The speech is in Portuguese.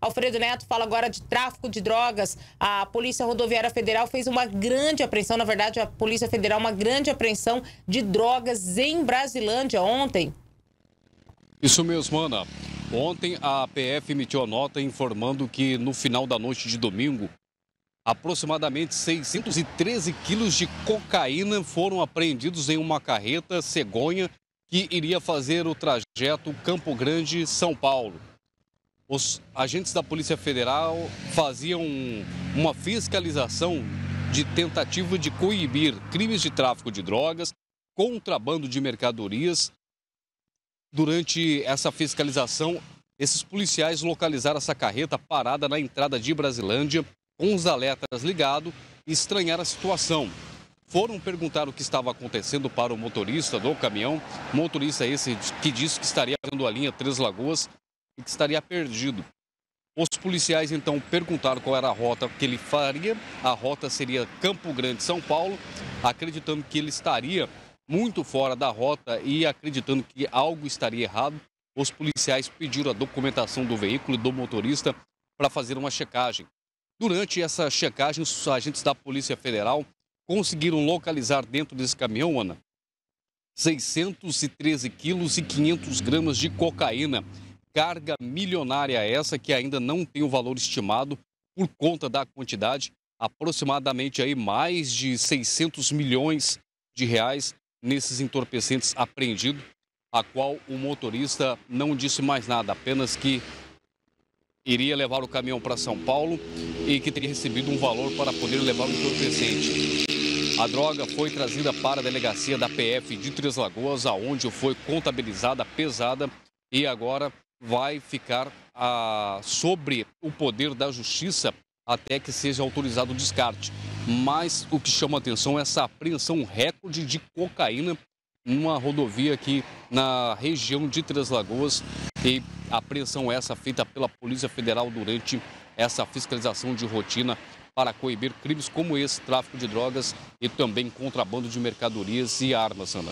Alfredo Neto fala agora de tráfico de drogas. A Polícia Rodoviária Federal fez uma grande apreensão, na verdade, a Polícia Federal, uma grande apreensão de drogas em Brasilândia ontem. Isso mesmo, Ana. Ontem a PF emitiu a nota informando que no final da noite de domingo, aproximadamente 613 quilos de cocaína foram apreendidos em uma carreta cegonha que iria fazer o trajeto Campo Grande-São Paulo os agentes da Polícia Federal faziam uma fiscalização de tentativa de coibir crimes de tráfico de drogas, contrabando de mercadorias. Durante essa fiscalização, esses policiais localizaram essa carreta parada na entrada de Brasilândia, com os alertas ligados, e estranharam a situação. Foram perguntar o que estava acontecendo para o motorista do caminhão, motorista esse que disse que estaria fazendo a linha Três Lagoas que estaria perdido. Os policiais então perguntaram qual era a rota que ele faria. A rota seria Campo Grande, São Paulo, acreditando que ele estaria muito fora da rota e acreditando que algo estaria errado. Os policiais pediram a documentação do veículo e do motorista para fazer uma checagem. Durante essa checagem, os agentes da Polícia Federal conseguiram localizar dentro desse caminhão, Ana, 613 quilos e 500 gramas de cocaína carga milionária é essa que ainda não tem o valor estimado por conta da quantidade, aproximadamente aí mais de 600 milhões de reais nesses entorpecentes apreendidos, a qual o motorista não disse mais nada, apenas que iria levar o caminhão para São Paulo e que teria recebido um valor para poder levar o entorpecente. A droga foi trazida para a delegacia da PF de Três Lagoas, aonde foi contabilizada pesada e agora vai ficar ah, sobre o poder da justiça até que seja autorizado o descarte. Mas o que chama atenção é essa apreensão recorde de cocaína numa rodovia aqui na região de Três Lagoas e apreensão essa feita pela Polícia Federal durante essa fiscalização de rotina para coibir crimes como esse, tráfico de drogas e também contrabando de mercadorias e armas, Ana.